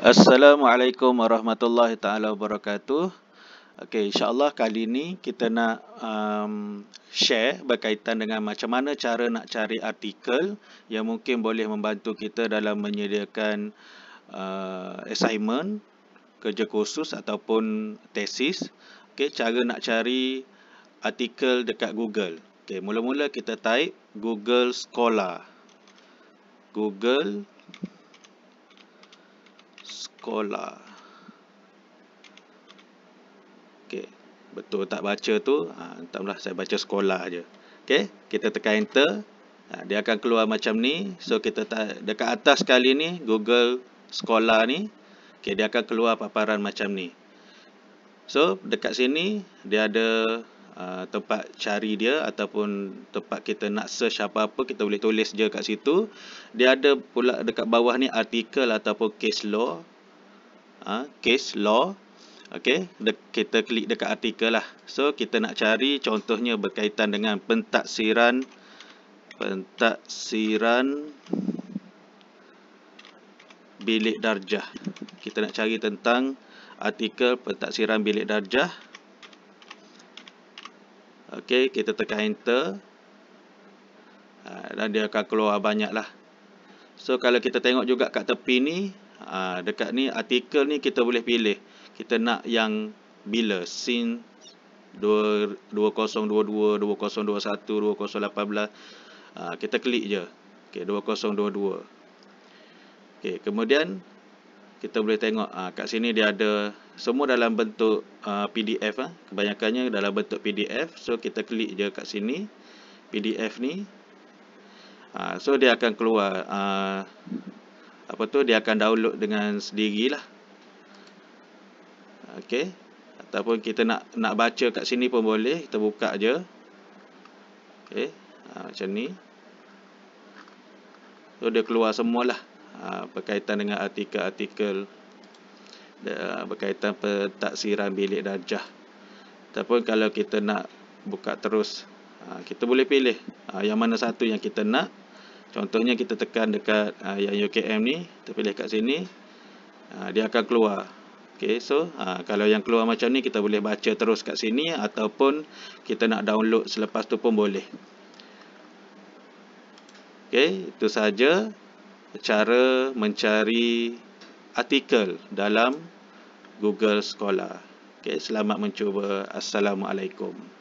Assalamualaikum warahmatullahi taala wabarakatuh. Okey, insya-Allah kali ini kita nak um, share berkaitan dengan macam mana cara nak cari artikel yang mungkin boleh membantu kita dalam menyediakan uh, assignment, kerja khusus ataupun tesis. Okey, cara nak cari artikel dekat Google. Okey, mula-mula kita type Google Scholar. Google cola okey betul tak baca tu ha, entahlah saya baca sekolah aje okey kita tekan enter ha, dia akan keluar macam ni so kita dekat atas kali ni Google sekolah ni okey dia akan keluar paparan macam ni so dekat sini dia ada Uh, tempat cari dia ataupun tempat kita nak search apa-apa kita boleh tulis je kat situ dia ada pula dekat bawah ni artikel ataupun case law uh, case law. Okey, kita klik dekat artikel lah. So kita nak cari contohnya berkaitan dengan pentaksiran pentaksiran bilik darjah. Kita nak cari tentang artikel pentaksiran bilik darjah. Okey, kita tekan enter. Ah, dan dia akan keluar banyak lah. So kalau kita tengok juga kat tepi ni, ha, dekat ni artikel ni kita boleh pilih kita nak yang bila since 2022 2021 2018 ha, kita klik je okey 2022 okey kemudian kita boleh tengok ha, kat sini dia ada semua dalam bentuk uh, ah, PDF ha. kebanyakannya dalam bentuk PDF so kita klik je kat sini PDF ni ha, so dia akan keluar uh, apa tu dia akan download dengan sendirilah. Okey. Ataupun kita nak nak baca kat sini pun boleh, kita buka aje. Okey. Ha, macam ni. Tu so, dia keluar semualah. Ha, berkaitan dengan artikel-artikel ha, berkaitan pentaksiran bilik darjah. Ataupun kalau kita nak buka terus, ha, kita boleh pilih ha, yang mana satu yang kita nak contohnya kita tekan dekat uh, yang UKM ni kita pilih kat sini uh, dia akan keluar Okay, so ha, kalau yang keluar macam ni kita boleh baca terus kat sini ataupun kita nak download selepas tu pun boleh. Okay, itu saja cara mencari artikel dalam Google Scholar. Okay, selamat mencuba. Assalamualaikum.